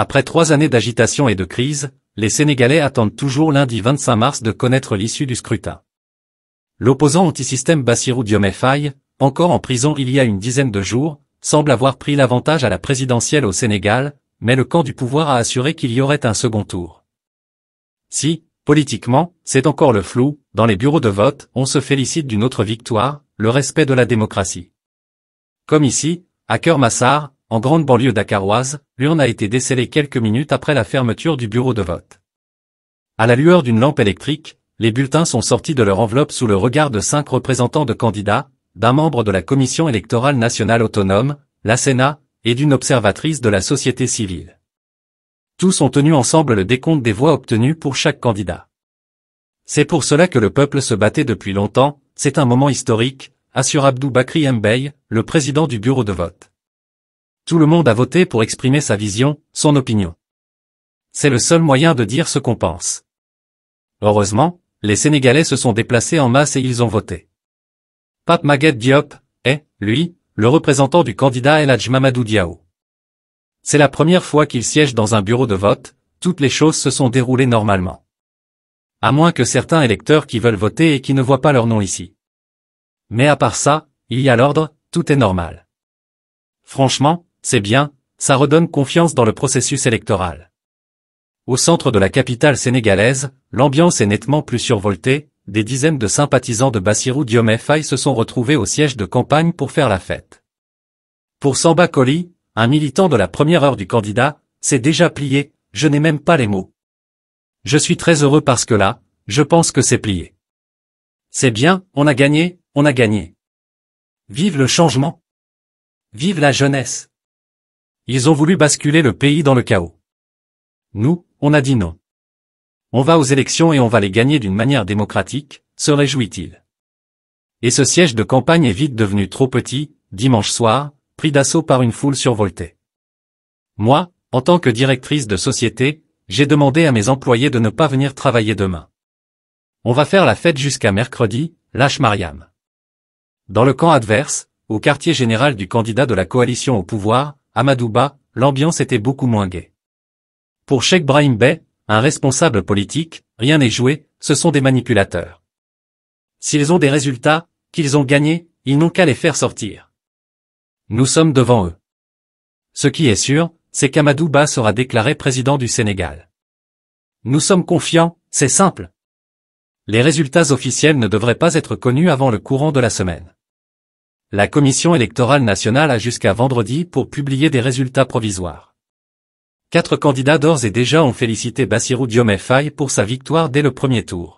Après trois années d'agitation et de crise, les Sénégalais attendent toujours lundi 25 mars de connaître l'issue du scrutin. L'opposant antisystème Bassirou Diomaye encore en prison il y a une dizaine de jours, semble avoir pris l'avantage à la présidentielle au Sénégal, mais le camp du pouvoir a assuré qu'il y aurait un second tour. Si, politiquement, c'est encore le flou, dans les bureaux de vote, on se félicite d'une autre victoire, le respect de la démocratie. Comme ici, à Cœur Massard, en grande banlieue dakaroise, l'urne a été décelée quelques minutes après la fermeture du bureau de vote. À la lueur d'une lampe électrique, les bulletins sont sortis de leur enveloppe sous le regard de cinq représentants de candidats, d'un membre de la Commission électorale nationale autonome, la Sénat, et d'une observatrice de la société civile. Tous ont tenu ensemble le décompte des voix obtenues pour chaque candidat. C'est pour cela que le peuple se battait depuis longtemps, c'est un moment historique, assure Abdou Bakri Mbey, le président du bureau de vote. Tout le monde a voté pour exprimer sa vision, son opinion. C'est le seul moyen de dire ce qu'on pense. Heureusement, les Sénégalais se sont déplacés en masse et ils ont voté. Pape Maguette Diop est, lui, le représentant du candidat El Mamadou Diao. C'est la première fois qu'il siège dans un bureau de vote, toutes les choses se sont déroulées normalement. À moins que certains électeurs qui veulent voter et qui ne voient pas leur nom ici. Mais à part ça, il y a l'ordre, tout est normal. Franchement, c'est bien, ça redonne confiance dans le processus électoral. Au centre de la capitale sénégalaise, l'ambiance est nettement plus survoltée, des dizaines de sympathisants de Bassirou Diome Faye se sont retrouvés au siège de campagne pour faire la fête. Pour Samba Koli, un militant de la première heure du candidat, c'est déjà plié, je n'ai même pas les mots. Je suis très heureux parce que là, je pense que c'est plié. C'est bien, on a gagné, on a gagné. Vive le changement. Vive la jeunesse. Ils ont voulu basculer le pays dans le chaos. Nous, on a dit non. On va aux élections et on va les gagner d'une manière démocratique, se réjouit-il. Et ce siège de campagne est vite devenu trop petit, dimanche soir, pris d'assaut par une foule survoltée. Moi, en tant que directrice de société, j'ai demandé à mes employés de ne pas venir travailler demain. On va faire la fête jusqu'à mercredi, lâche Mariam. Dans le camp adverse, au quartier général du candidat de la coalition au pouvoir, Amadouba, l'ambiance était beaucoup moins gaie. Pour Sheikh Brahim Bey, un responsable politique, rien n'est joué, ce sont des manipulateurs. S'ils ont des résultats, qu'ils ont gagnés, ils n'ont qu'à les faire sortir. Nous sommes devant eux. Ce qui est sûr, c'est qu'Amadou Ba sera déclaré président du Sénégal. Nous sommes confiants, c'est simple. Les résultats officiels ne devraient pas être connus avant le courant de la semaine. La Commission électorale nationale a jusqu'à vendredi pour publier des résultats provisoires. Quatre candidats d'ores et déjà ont félicité Bassirou Diomaye Faye pour sa victoire dès le premier tour.